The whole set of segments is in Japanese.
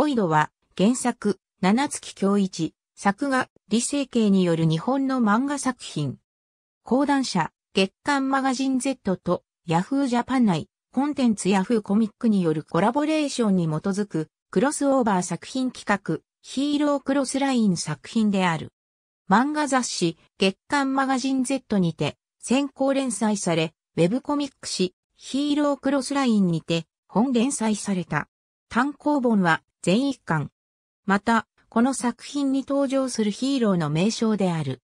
ボイドは原作、七月京一、作画、理性系による日本の漫画作品。講談社、月刊マガジン Z と Yahoo パン内、コンテンツ Yahoo コミックによるコラボレーションに基づくクロスオーバー作品企画、ヒーロークロスライン作品である。漫画雑誌、月刊マガジン Z にて、先行連載され、ウェブコミック誌、ヒーロークロスラインにて、本連載された。単行本は、全一巻。また、この作品に登場するヒーローの名称である。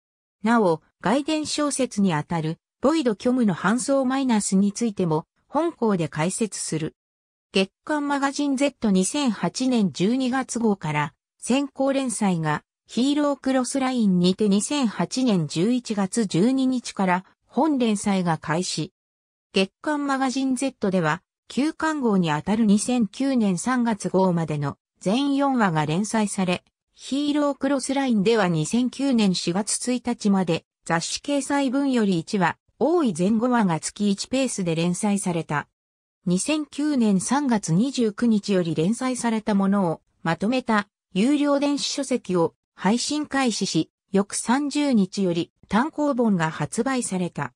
なお、外伝小説にあたる、ボイド虚無の搬送マイナスについても、本校で解説する。月刊マガジン Z2008 年12月号から先行連載がヒーロークロスラインにて2008年11月12日から本連載が開始。月刊マガジン Z では旧刊号にあたる2009年3月号までの全4話が連載され、ヒーロークロスラインでは2009年4月1日まで雑誌掲載分より1話、多い前後話が月1ペースで連載された。2009年3月29日より連載されたものをまとめた有料電子書籍を配信開始し、翌30日より単行本が発売された。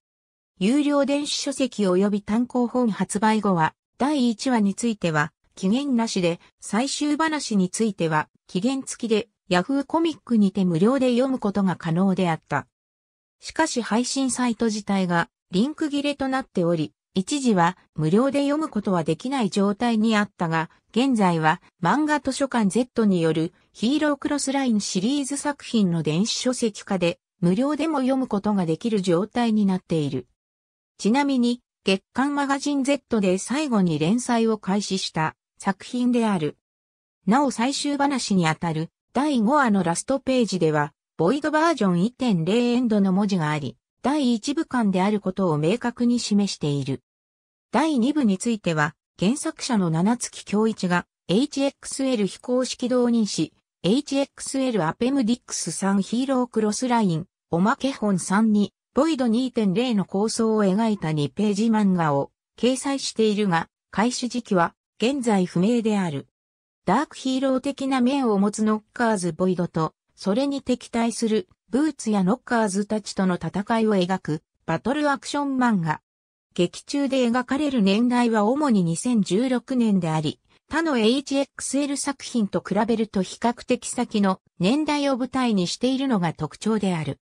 有料電子書籍及び単行本発売後は第1話については、期限なしで、最終話については、期限付きで、Yahoo コミックにて無料で読むことが可能であった。しかし配信サイト自体が、リンク切れとなっており、一時は無料で読むことはできない状態にあったが、現在は漫画図書館 Z によるヒーロークロスラインシリーズ作品の電子書籍化で無料でも読むことができる状態になっている。ちなみに月刊マガジン Z で最後に連載を開始した作品である。なお最終話にあたる第5話のラストページでは、ボイドバージョン1.0エンドの文字があり、第1部間であることを明確に示している。第2部については、原作者の七月京一が HXL 非公式導入し、HXL アペムディックス3ヒーロークロスライン、おまけ本3にボイド2.0の構想を描いた2ページ漫画を掲載しているが、開始時期は現在不明である。ダークヒーロー的な面を持つノッカーズ・ボイドと、それに敵対するブーツやノッカーズたちとの戦いを描くバトルアクション漫画。劇中で描かれる年代は主に2016年であり、他の HXL 作品と比べると比較的先の年代を舞台にしているのが特徴である。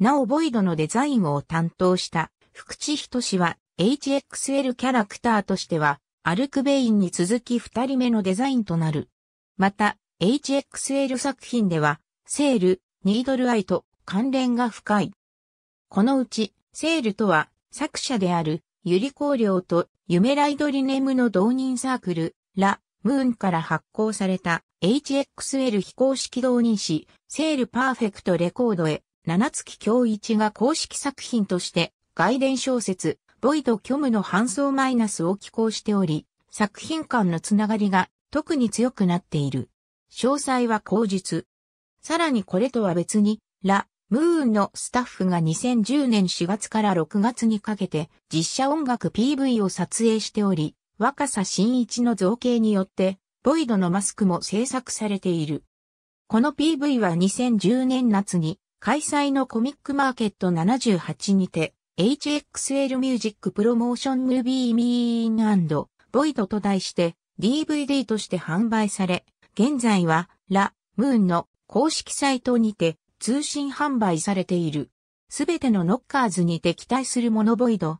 なおボイドのデザインを担当した福地人氏は HXL キャラクターとしてはアルクベインに続き二人目のデザインとなる。また HXL 作品ではセール、ニードルアイと関連が深い。このうちセールとは作者であるユリコーリョウと夢ライドリネムの同人サークル、ラ・ムーンから発行された HXL 非公式同人誌、セールパーフェクトレコードへ七月京一が公式作品として外伝小説、ボイド虚無の搬送マイナスを寄稿しており、作品間のつながりが特に強くなっている。詳細は口述。さらにこれとは別に、ラ・ムーンのスタッフが2010年4月から6月にかけて実写音楽 PV を撮影しており、若狭新一の造形によって、ボイドのマスクも制作されている。この PV は2010年夏に開催のコミックマーケット78にて、HXL ミュージックプロモーションムービーミーンボイドと題して DVD として販売され、現在はラ・ムーンの公式サイトにて通信販売されている。すべてのノッカーズにて期待するモノボイド。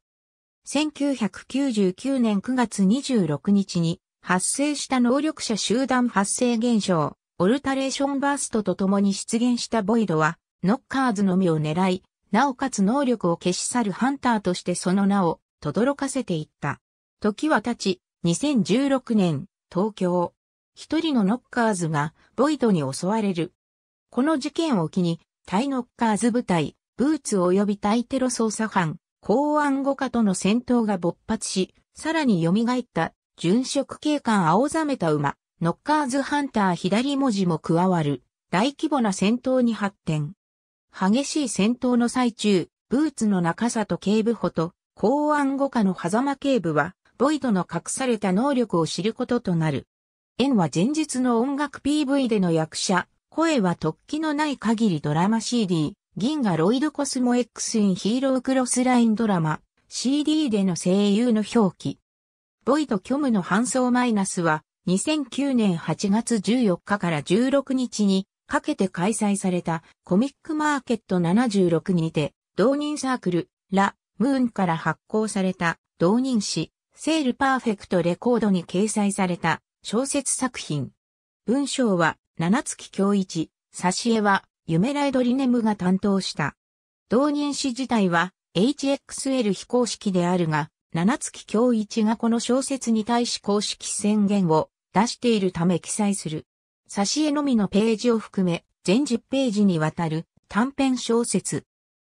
1999年9月26日に発生した能力者集団発生現象、オルタレーションバーストと共に出現したボイドは、ノッカーズのみを狙い、なおかつ能力を消し去るハンターとしてその名を轟かせていった。時は経ち、2016年、東京。一人のノッカーズがボイドに襲われる。この事件を機に、タイノッカーズ部隊、ブーツ及びタイテロ捜査班、公安五課との戦闘が勃発し、さらに蘇った殉職警官青ざめた馬、ノッカーズハンター左文字も加わる、大規模な戦闘に発展。激しい戦闘の最中、ブーツの中里警部補と公安五課の狭間警部は、ボイドの隠された能力を知ることとなる。縁は前日の音楽 PV での役者、声は突起のない限りドラマ CD、銀河ロイドコスモ X インヒーロークロスラインドラマ、CD での声優の表記。ボイド虚無の搬送マイナスは、2009年8月14日から16日にかけて開催されたコミックマーケット76にて、同人サークル、ラ・ムーンから発行された同人誌、セールパーフェクトレコードに掲載された小説作品。文章は七月京一、挿絵は夢ライドリネムが担当した。同人誌自体は HXL 非公式であるが、七月京一がこの小説に対し公式宣言を出しているため記載する。挿絵のみのページを含め、全10ページにわたる短編小説。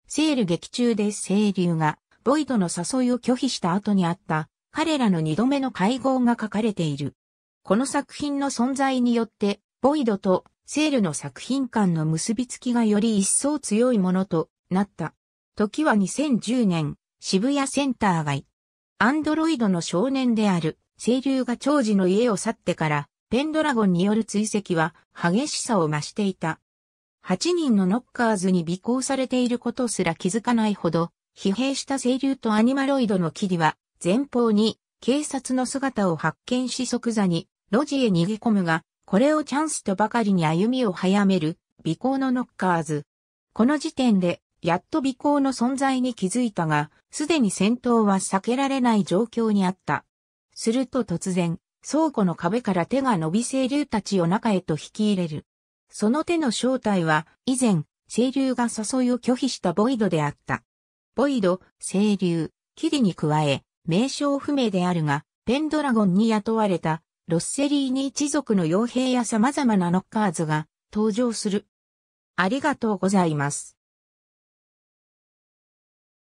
セール劇中で清流が、ボイドの誘いを拒否した後にあった、彼らの二度目の会合が書かれている。この作品の存在によって、ボイドとセールの作品間の結びつきがより一層強いものとなった。時は2010年、渋谷センター街。アンドロイドの少年である、清流が長寿の家を去ってから、ペンドラゴンによる追跡は激しさを増していた。8人のノッカーズに尾行されていることすら気づかないほど、疲弊した清流とアニマロイドのキリは、前方に警察の姿を発見し即座に路地へ逃げ込むが、これをチャンスとばかりに歩みを早める、尾行のノッカーズ。この時点で、やっと尾行の存在に気づいたが、すでに戦闘は避けられない状況にあった。すると突然、倉庫の壁から手が伸び清流たちを中へと引き入れる。その手の正体は、以前、清流が誘いを拒否したボイドであった。ボイド、清流、キリに加え、名称不明であるが、ペンドラゴンに雇われた、ロッセリーニ一族の傭兵や様々なノッカーズが登場する。ありがとうございます。